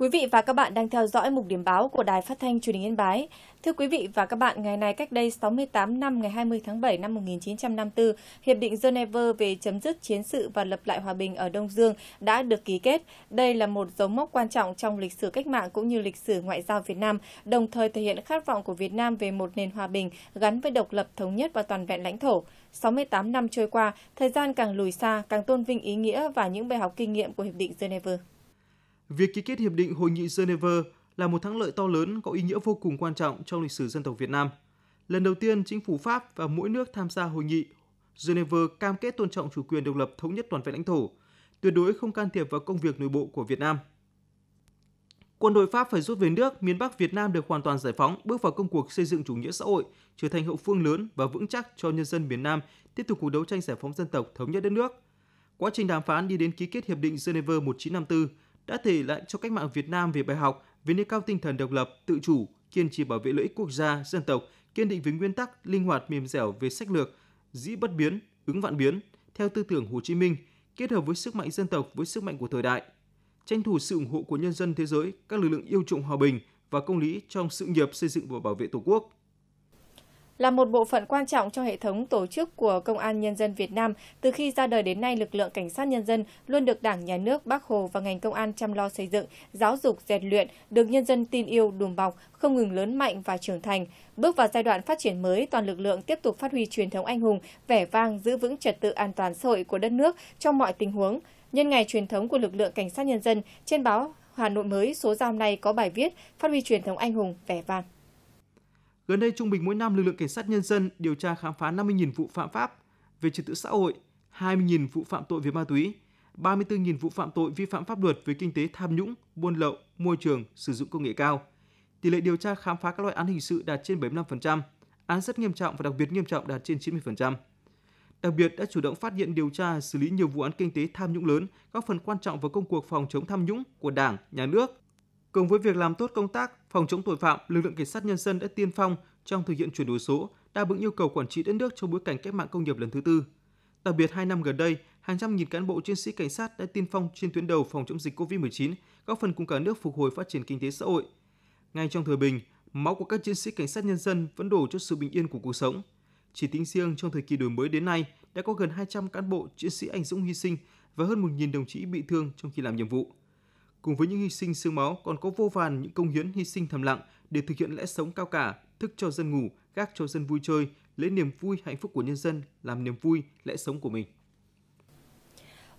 Quý vị và các bạn đang theo dõi mục điểm báo của Đài Phát thanh Truyền hình Yên Bái. Thưa quý vị và các bạn, ngày nay cách đây 68 năm ngày 20 tháng 7 năm 1954, Hiệp định Geneva về chấm dứt chiến sự và lập lại hòa bình ở Đông Dương đã được ký kết. Đây là một dấu mốc quan trọng trong lịch sử cách mạng cũng như lịch sử ngoại giao Việt Nam, đồng thời thể hiện khát vọng của Việt Nam về một nền hòa bình gắn với độc lập thống nhất và toàn vẹn lãnh thổ. 68 năm trôi qua, thời gian càng lùi xa, càng tôn vinh ý nghĩa và những bài học kinh nghiệm của Hiệp định Geneva. Việc ký kết hiệp định Hội nghị Geneva là một thắng lợi to lớn có ý nghĩa vô cùng quan trọng trong lịch sử dân tộc Việt Nam. Lần đầu tiên, chính phủ Pháp và mỗi nước tham gia hội nghị Geneva cam kết tôn trọng chủ quyền độc lập thống nhất toàn vẹn lãnh thổ, tuyệt đối không can thiệp vào công việc nội bộ của Việt Nam. Quân đội Pháp phải rút về nước, miền Bắc Việt Nam được hoàn toàn giải phóng, bước vào công cuộc xây dựng chủ nghĩa xã hội, trở thành hậu phương lớn và vững chắc cho nhân dân miền Nam tiếp tục cuộc đấu tranh giải phóng dân tộc, thống nhất đất nước. Quá trình đàm phán đi đến ký kết hiệp định Geneva 1954 đã thể lại cho cách mạng Việt Nam về bài học về nâng cao tinh thần độc lập, tự chủ, kiên trì bảo vệ lợi ích quốc gia, dân tộc, kiên định với nguyên tắc linh hoạt mềm dẻo về sách lược, dĩ bất biến, ứng vạn biến theo tư tưởng Hồ Chí Minh, kết hợp với sức mạnh dân tộc với sức mạnh của thời đại. Tranh thủ sự ủng hộ của nhân dân thế giới, các lực lượng yêu trụng hòa bình và công lý trong sự nghiệp xây dựng và bảo vệ Tổ quốc là một bộ phận quan trọng trong hệ thống tổ chức của Công an Nhân dân Việt Nam. Từ khi ra đời đến nay, lực lượng cảnh sát nhân dân luôn được Đảng, Nhà nước, Bác Hồ và ngành công an chăm lo xây dựng, giáo dục, rèn luyện, được nhân dân tin yêu, đùm bọc, không ngừng lớn mạnh và trưởng thành. Bước vào giai đoạn phát triển mới, toàn lực lượng tiếp tục phát huy truyền thống anh hùng, vẻ vang giữ vững trật tự an toàn xã hội của đất nước trong mọi tình huống. Nhân ngày truyền thống của lực lượng cảnh sát nhân dân, trên báo Hà Nội mới số ra hôm nay có bài viết Phát huy truyền thống anh hùng vẻ vang. Gần đây trung bình mỗi năm lực lượng cảnh sát nhân dân điều tra khám phá 50.000 vụ phạm pháp về trật tự xã hội, 20.000 vụ phạm tội về ma túy, 34.000 vụ phạm tội vi phạm pháp luật về kinh tế tham nhũng, buôn lậu, môi trường, sử dụng công nghệ cao. Tỷ lệ điều tra khám phá các loại án hình sự đạt trên 75%, án rất nghiêm trọng và đặc biệt nghiêm trọng đạt trên 90%. Đặc biệt đã chủ động phát hiện điều tra xử lý nhiều vụ án kinh tế tham nhũng lớn, góp phần quan trọng vào công cuộc phòng chống tham nhũng của Đảng, Nhà nước, Cùng với việc làm tốt công tác phòng chống tội phạm, lực lượng cảnh sát nhân dân đã tiên phong trong thực hiện chuyển đổi số, đáp ứng yêu cầu quản trị đất nước trong bối cảnh cách mạng công nghiệp lần thứ tư. Đặc biệt hai năm gần đây, hàng trăm nghìn cán bộ chiến sĩ cảnh sát đã tiên phong trên tuyến đầu phòng chống dịch COVID-19, góp phần cùng cả nước phục hồi phát triển kinh tế xã hội. Ngay trong thời bình, máu của các chiến sĩ cảnh sát nhân dân vẫn đổ cho sự bình yên của cuộc sống. Chỉ tính riêng trong thời kỳ đổi mới đến nay, đã có gần 200 cán bộ chiến sĩ anh dũng hy sinh và hơn 1.000 đồng chí bị thương trong khi làm nhiệm vụ. Cùng với những hy sinh sương máu còn có vô vàn những công hiến hy sinh thầm lặng để thực hiện lẽ sống cao cả, thức cho dân ngủ, gác cho dân vui chơi, lấy niềm vui hạnh phúc của nhân dân làm niềm vui lẽ sống của mình.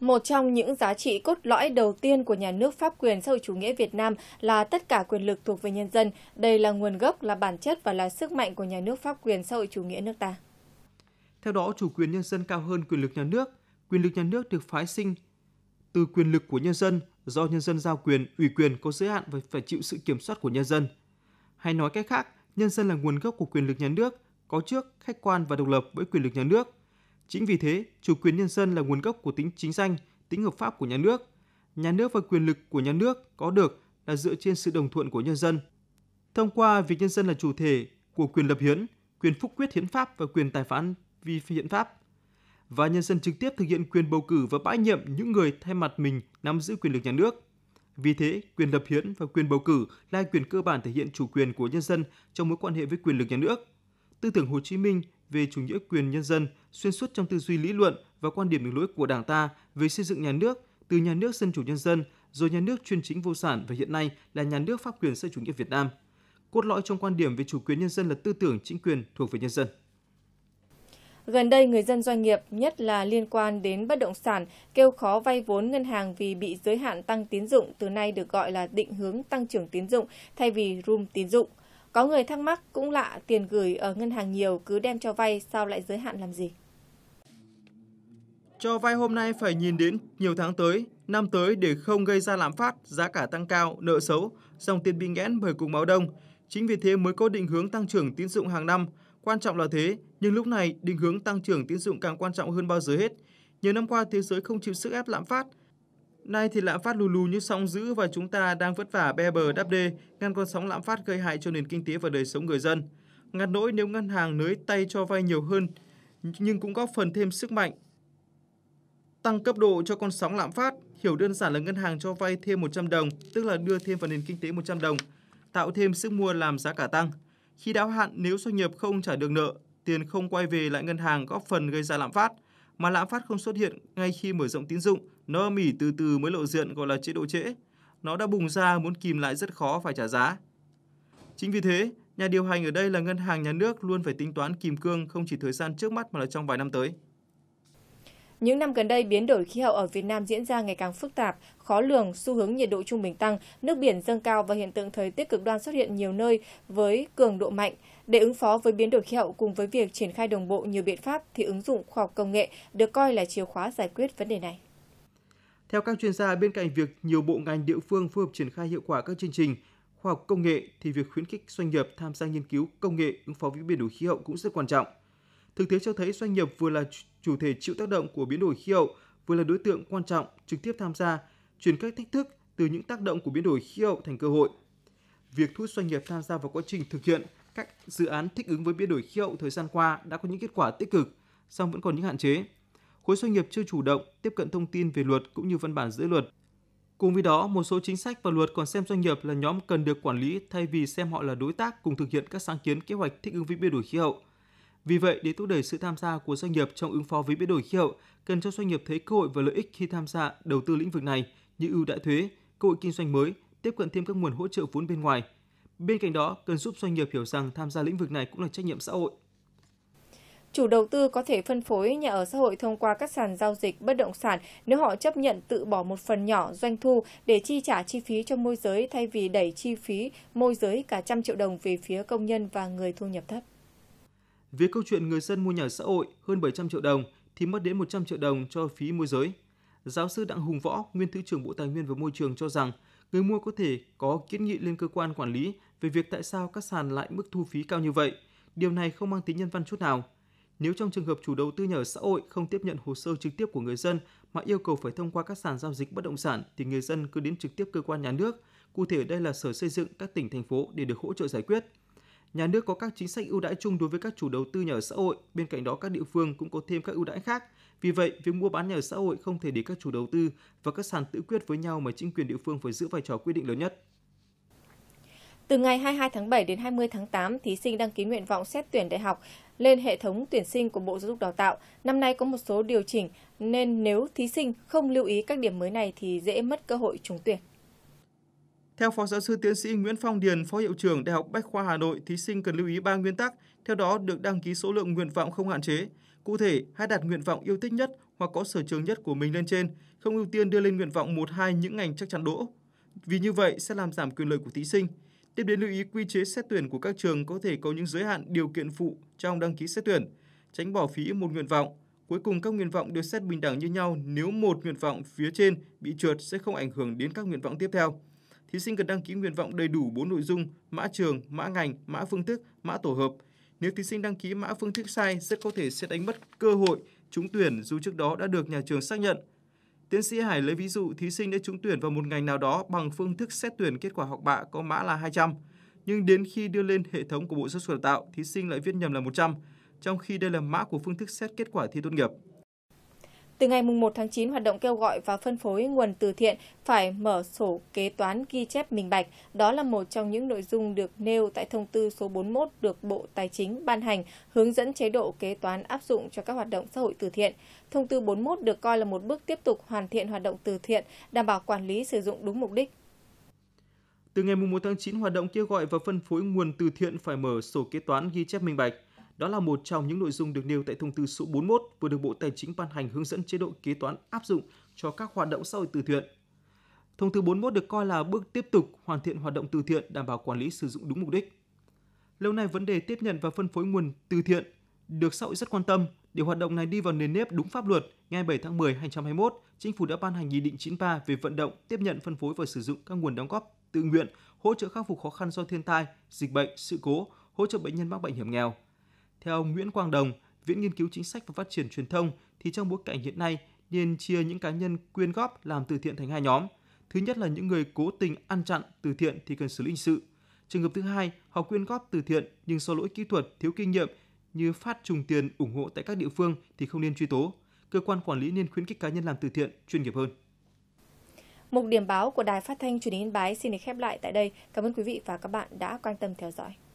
Một trong những giá trị cốt lõi đầu tiên của nhà nước pháp quyền xã hội chủ nghĩa Việt Nam là tất cả quyền lực thuộc về nhân dân. Đây là nguồn gốc, là bản chất và là sức mạnh của nhà nước pháp quyền xã hội chủ nghĩa nước ta. Theo đó, chủ quyền nhân dân cao hơn quyền lực nhà nước. Quyền lực nhà nước được phái sinh từ quyền lực của nhân dân do nhân dân giao quyền, ủy quyền có giới hạn và phải chịu sự kiểm soát của nhân dân. Hay nói cách khác, nhân dân là nguồn gốc của quyền lực nhà nước, có trước, khách quan và độc lập với quyền lực nhà nước. Chính vì thế, chủ quyền nhân dân là nguồn gốc của tính chính danh, tính hợp pháp của nhà nước. Nhà nước và quyền lực của nhà nước có được là dựa trên sự đồng thuận của nhân dân. Thông qua việc nhân dân là chủ thể của quyền lập hiến, quyền phúc quyết hiến pháp và quyền tài phán vi phi hiến pháp, và nhân dân trực tiếp thực hiện quyền bầu cử và bãi nhiệm những người thay mặt mình nắm giữ quyền lực nhà nước. Vì thế, quyền lập hiến và quyền bầu cử là quyền cơ bản thể hiện chủ quyền của nhân dân trong mối quan hệ với quyền lực nhà nước. Tư tưởng Hồ Chí Minh về chủ nghĩa quyền nhân dân xuyên suốt trong tư duy lý luận và quan điểm đường lối của Đảng ta về xây dựng nhà nước từ nhà nước dân chủ nhân dân rồi nhà nước chuyên chính vô sản và hiện nay là nhà nước pháp quyền xã chủ nghĩa Việt Nam. Cốt lõi trong quan điểm về chủ quyền nhân dân là tư tưởng chính quyền thuộc về nhân dân. Gần đây, người dân doanh nghiệp, nhất là liên quan đến bất động sản, kêu khó vay vốn ngân hàng vì bị giới hạn tăng tín dụng, từ nay được gọi là định hướng tăng trưởng tín dụng thay vì room tín dụng. Có người thắc mắc cũng lạ, tiền gửi ở ngân hàng nhiều cứ đem cho vay, sao lại giới hạn làm gì? Cho vay hôm nay phải nhìn đến nhiều tháng tới, năm tới để không gây ra lạm phát, giá cả tăng cao, nợ xấu, dòng tiền bị nghẽn bởi cục máu đông. Chính vì thế mới có định hướng tăng trưởng tín dụng hàng năm. Quan trọng là thế, nhưng lúc này, định hướng tăng trưởng tín dụng càng quan trọng hơn bao giờ hết. Nhiều năm qua, thế giới không chịu sức ép lạm phát. Nay thì lạm phát lù lù như sóng dữ và chúng ta đang vất vả be bờ đắp đê, ngăn con sóng lạm phát gây hại cho nền kinh tế và đời sống người dân. Ngặt nỗi nếu ngân hàng nới tay cho vay nhiều hơn, nhưng cũng góp phần thêm sức mạnh tăng cấp độ cho con sóng lạm phát, hiểu đơn giản là ngân hàng cho vay thêm 100 đồng, tức là đưa thêm vào nền kinh tế 100 đồng, tạo thêm sức mua làm giá cả tăng. Khi đáo hạn nếu doanh nghiệp không trả được nợ tiền không quay về lại ngân hàng góp phần gây ra lạm phát, mà lạm phát không xuất hiện ngay khi mở rộng tín dụng, nó mỉ từ từ mới lộ diện gọi là chế độ trễ. Nó đã bùng ra muốn kìm lại rất khó phải trả giá. Chính vì thế, nhà điều hành ở đây là ngân hàng nhà nước luôn phải tính toán kìm cương không chỉ thời gian trước mắt mà là trong vài năm tới. Những năm gần đây, biến đổi khí hậu ở Việt Nam diễn ra ngày càng phức tạp, khó lường, xu hướng nhiệt độ trung bình tăng, nước biển dâng cao và hiện tượng thời tiết cực đoan xuất hiện nhiều nơi với cường độ mạnh. Để ứng phó với biến đổi khí hậu cùng với việc triển khai đồng bộ nhiều biện pháp thì ứng dụng khoa học công nghệ được coi là chìa khóa giải quyết vấn đề này. Theo các chuyên gia, bên cạnh việc nhiều bộ ngành địa phương phù hợp triển khai hiệu quả các chương trình khoa học công nghệ thì việc khuyến khích doanh nghiệp tham gia nghiên cứu công nghệ ứng phó với biến đổi khí hậu cũng rất quan trọng – Thực tế cho thấy doanh nghiệp vừa là chủ thể chịu tác động của biến đổi khí hậu, vừa là đối tượng quan trọng trực tiếp tham gia, chuyển các thách thức từ những tác động của biến đổi khí hậu thành cơ hội. Việc thu hút doanh nghiệp tham gia vào quá trình thực hiện các dự án thích ứng với biến đổi khí hậu thời gian qua đã có những kết quả tích cực, song vẫn còn những hạn chế. Khối doanh nghiệp chưa chủ động tiếp cận thông tin về luật cũng như văn bản giữa luật. Cùng với đó, một số chính sách và luật còn xem doanh nghiệp là nhóm cần được quản lý thay vì xem họ là đối tác cùng thực hiện các sáng kiến kế hoạch thích ứng với biến đổi khí hậu. Vì vậy, để thúc đẩy sự tham gia của doanh nghiệp trong ứng phó với biến đổi khí hậu, cần cho doanh nghiệp thấy cơ hội và lợi ích khi tham gia đầu tư lĩnh vực này như ưu đãi thuế, cơ hội kinh doanh mới, tiếp cận thêm các nguồn hỗ trợ vốn bên ngoài. Bên cạnh đó, cần giúp doanh nghiệp hiểu rằng tham gia lĩnh vực này cũng là trách nhiệm xã hội. Chủ đầu tư có thể phân phối nhà ở xã hội thông qua các sàn giao dịch bất động sản nếu họ chấp nhận tự bỏ một phần nhỏ doanh thu để chi trả chi phí cho môi giới thay vì đẩy chi phí môi giới cả trăm triệu đồng về phía công nhân và người thu nhập thấp. Về câu chuyện người dân mua nhà xã hội hơn 700 triệu đồng thì mất đến 100 triệu đồng cho phí môi giới. Giáo sư Đặng Hùng Võ, nguyên Thứ trưởng Bộ Tài nguyên và Môi trường cho rằng người mua có thể có kiến nghị lên cơ quan quản lý về việc tại sao các sàn lại mức thu phí cao như vậy. Điều này không mang tính nhân văn chút nào. Nếu trong trường hợp chủ đầu tư nhà xã hội không tiếp nhận hồ sơ trực tiếp của người dân mà yêu cầu phải thông qua các sàn giao dịch bất động sản thì người dân cứ đến trực tiếp cơ quan nhà nước, cụ thể ở đây là Sở Xây dựng các tỉnh thành phố để được hỗ trợ giải quyết. Nhà nước có các chính sách ưu đãi chung đối với các chủ đầu tư nhà ở xã hội, bên cạnh đó các địa phương cũng có thêm các ưu đãi khác. Vì vậy, việc mua bán nhà ở xã hội không thể để các chủ đầu tư và các sàn tự quyết với nhau mà chính quyền địa phương phải giữ vai trò quyết định lớn nhất. Từ ngày 22 tháng 7 đến 20 tháng 8, thí sinh đăng ký nguyện vọng xét tuyển đại học lên hệ thống tuyển sinh của Bộ Giáo dục Đào tạo. Năm nay có một số điều chỉnh nên nếu thí sinh không lưu ý các điểm mới này thì dễ mất cơ hội trúng tuyển. Theo Phó Giáo sư Tiến sĩ Nguyễn Phong Điền, Phó Hiệu trưởng Đại học Bách khoa Hà Nội, thí sinh cần lưu ý 3 nguyên tắc, theo đó được đăng ký số lượng nguyện vọng không hạn chế. Cụ thể, hãy đặt nguyện vọng yêu thích nhất hoặc có sở trường nhất của mình lên trên, không ưu tiên đưa lên nguyện vọng 1 2 những ngành chắc chắn đỗ. Vì như vậy sẽ làm giảm quyền lợi của thí sinh. Tiếp đến lưu ý quy chế xét tuyển của các trường có thể có những giới hạn điều kiện phụ trong đăng ký xét tuyển, tránh bỏ phí một nguyện vọng. Cuối cùng các nguyện vọng được xét bình đẳng như nhau, nếu một nguyện vọng phía trên bị trượt sẽ không ảnh hưởng đến các nguyện vọng tiếp theo thí sinh cần đăng ký nguyện vọng đầy đủ 4 nội dung, mã trường, mã ngành, mã phương thức, mã tổ hợp. Nếu thí sinh đăng ký mã phương thức sai, rất có thể sẽ đánh mất cơ hội trúng tuyển dù trước đó đã được nhà trường xác nhận. Tiến sĩ Hải lấy ví dụ thí sinh đã trúng tuyển vào một ngành nào đó bằng phương thức xét tuyển kết quả học bạ có mã là 200, nhưng đến khi đưa lên hệ thống của Bộ Giáo dục Đào tạo, thí sinh lại viết nhầm là 100, trong khi đây là mã của phương thức xét kết quả thi tốt nghiệp. Từ ngày 1 tháng 9, hoạt động kêu gọi và phân phối nguồn từ thiện phải mở sổ kế toán ghi chép minh bạch. Đó là một trong những nội dung được nêu tại thông tư số 41 được Bộ Tài chính ban hành hướng dẫn chế độ kế toán áp dụng cho các hoạt động xã hội từ thiện. Thông tư 41 được coi là một bước tiếp tục hoàn thiện hoạt động từ thiện, đảm bảo quản lý sử dụng đúng mục đích. Từ ngày 1 tháng 9, hoạt động kêu gọi và phân phối nguồn từ thiện phải mở sổ kế toán ghi chép minh bạch. Đó là một trong những nội dung được nêu tại thông tư số 41 vừa được Bộ Tài chính ban hành hướng dẫn chế độ kế toán áp dụng cho các hoạt động xã hội từ thiện. Thông tư 41 được coi là bước tiếp tục hoàn thiện hoạt động từ thiện đảm bảo quản lý sử dụng đúng mục đích. Lâu nay vấn đề tiếp nhận và phân phối nguồn từ thiện được xã hội rất quan tâm để hoạt động này đi vào nền nếp đúng pháp luật. Ngày 7 tháng 10 2021, Chính phủ đã ban hành Nghị định 93 về vận động, tiếp nhận, phân phối và sử dụng các nguồn đóng góp tự nguyện, hỗ trợ khắc phục khó khăn do thiên tai, dịch bệnh, sự cố, hỗ trợ bệnh nhân mắc bệnh hiểm nghèo, theo ông Nguyễn Quang Đồng, Viện Nghiên cứu Chính sách và Phát triển Truyền thông, thì trong bối cảnh hiện nay, nên chia những cá nhân quyên góp làm từ thiện thành hai nhóm. Thứ nhất là những người cố tình ăn chặn từ thiện thì cần xử lý hình sự. Trường hợp thứ hai, họ quyên góp từ thiện nhưng do lỗi kỹ thuật, thiếu kinh nghiệm như phát trùng tiền ủng hộ tại các địa phương thì không nên truy tố. Cơ quan quản lý nên khuyến khích cá nhân làm từ thiện chuyên nghiệp hơn. Mục điểm báo của Đài Phát thanh Truyền hình Yên Bái xin được khép lại tại đây. Cảm ơn quý vị và các bạn đã quan tâm theo dõi.